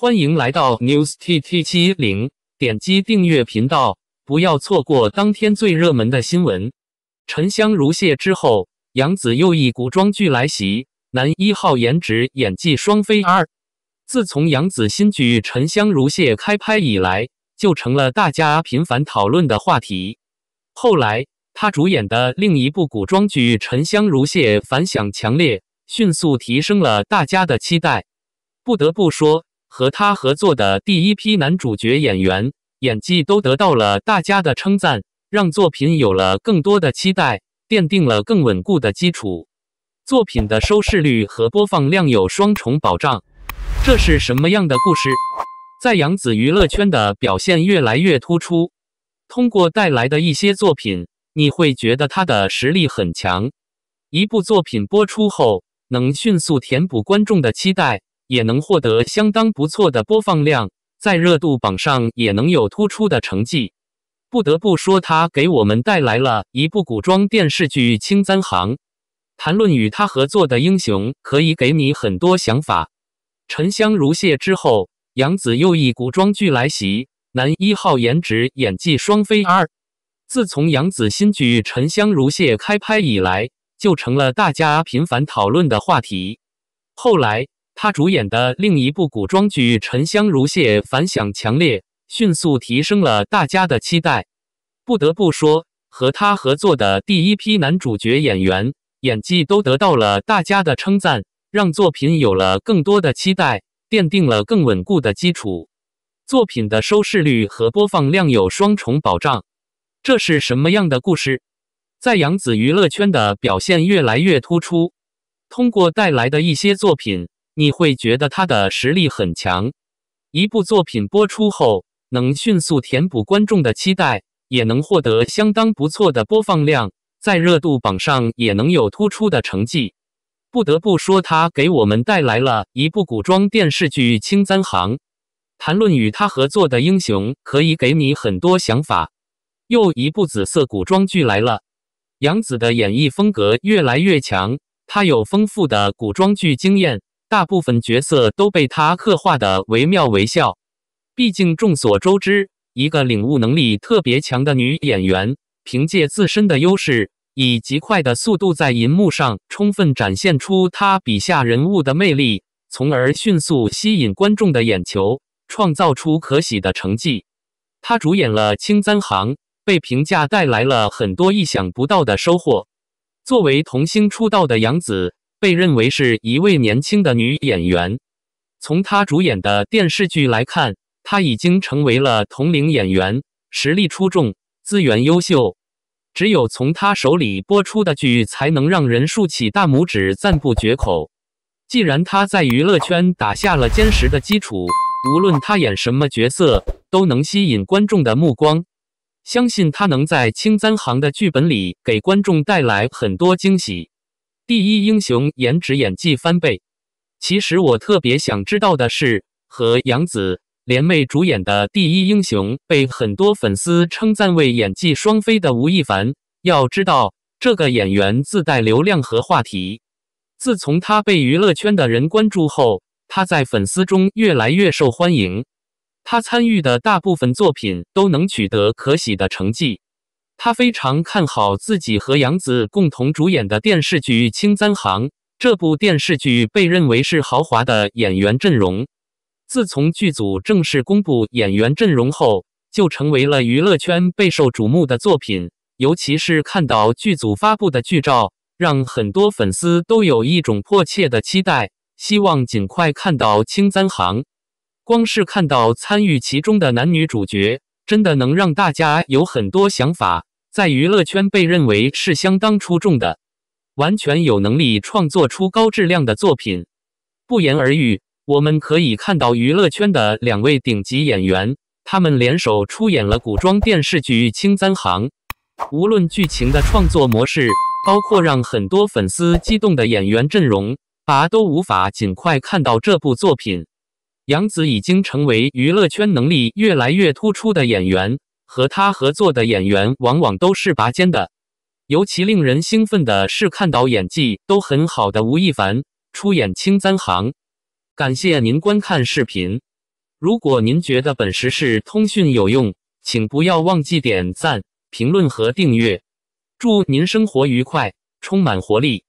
欢迎来到 News T T 七零，点击订阅频道，不要错过当天最热门的新闻。《沉香如屑》之后，杨紫又一古装剧来袭，男一号颜值演技双飞。二，自从杨紫新剧《沉香如屑》开拍以来，就成了大家频繁讨论的话题。后来，她主演的另一部古装剧《沉香如屑》反响强烈，迅速提升了大家的期待。不得不说。和他合作的第一批男主角演员演技都得到了大家的称赞，让作品有了更多的期待，奠定了更稳固的基础。作品的收视率和播放量有双重保障。这是什么样的故事？在杨子娱乐圈的表现越来越突出，通过带来的一些作品，你会觉得他的实力很强。一部作品播出后，能迅速填补观众的期待。也能获得相当不错的播放量，在热度榜上也能有突出的成绩。不得不说，他给我们带来了一部古装电视剧《青簪行》。谈论与他合作的英雄，可以给你很多想法。沉香如屑之后，杨紫又一古装剧来袭，男一号颜值演技双飞二。自从杨紫新剧《沉香如屑》开拍以来，就成了大家频繁讨论的话题。后来。他主演的另一部古装剧《沉香如屑》反响强烈，迅速提升了大家的期待。不得不说，和他合作的第一批男主角演员演技都得到了大家的称赞，让作品有了更多的期待，奠定了更稳固的基础。作品的收视率和播放量有双重保障。这是什么样的故事？在杨紫娱乐圈的表现越来越突出，通过带来的一些作品。你会觉得他的实力很强。一部作品播出后，能迅速填补观众的期待，也能获得相当不错的播放量，在热度榜上也能有突出的成绩。不得不说，他给我们带来了一部古装电视剧《青簪行》。谈论与他合作的英雄，可以给你很多想法。又一部紫色古装剧来了，杨紫的演绎风格越来越强，她有丰富的古装剧经验。大部分角色都被她刻画的惟妙惟肖。毕竟众所周知，一个领悟能力特别强的女演员，凭借自身的优势，以极快的速度在银幕上充分展现出她笔下人物的魅力，从而迅速吸引观众的眼球，创造出可喜的成绩。她主演了《青簪行》，被评价带来了很多意想不到的收获。作为童星出道的杨紫，被认为是一位年轻的女演员。从她主演的电视剧来看，她已经成为了同龄演员，实力出众，资源优秀。只有从她手里播出的剧，才能让人竖起大拇指，赞不绝口。既然她在娱乐圈打下了坚实的基础，无论她演什么角色，都能吸引观众的目光。相信她能在《青簪行》的剧本里，给观众带来很多惊喜。《第一英雄》颜值演技翻倍，其实我特别想知道的是，和杨紫联袂主演的《第一英雄》被很多粉丝称赞为演技双飞的吴亦凡。要知道，这个演员自带流量和话题。自从他被娱乐圈的人关注后，他在粉丝中越来越受欢迎。他参与的大部分作品都能取得可喜的成绩。他非常看好自己和杨紫共同主演的电视剧《青簪行》。这部电视剧被认为是豪华的演员阵容。自从剧组正式公布演员阵容后，就成为了娱乐圈备受瞩目的作品。尤其是看到剧组发布的剧照，让很多粉丝都有一种迫切的期待，希望尽快看到《青簪行》。光是看到参与其中的男女主角，真的能让大家有很多想法。在娱乐圈被认为是相当出众的，完全有能力创作出高质量的作品，不言而喻。我们可以看到娱乐圈的两位顶级演员，他们联手出演了古装电视剧《青簪行》，无论剧情的创作模式，包括让很多粉丝激动的演员阵容，都无法尽快看到这部作品。杨紫已经成为娱乐圈能力越来越突出的演员。和他合作的演员往往都是拔尖的，尤其令人兴奋的是，看到演技都很好的吴亦凡出演《青簪行》。感谢您观看视频，如果您觉得本时事通讯有用，请不要忘记点赞、评论和订阅。祝您生活愉快，充满活力！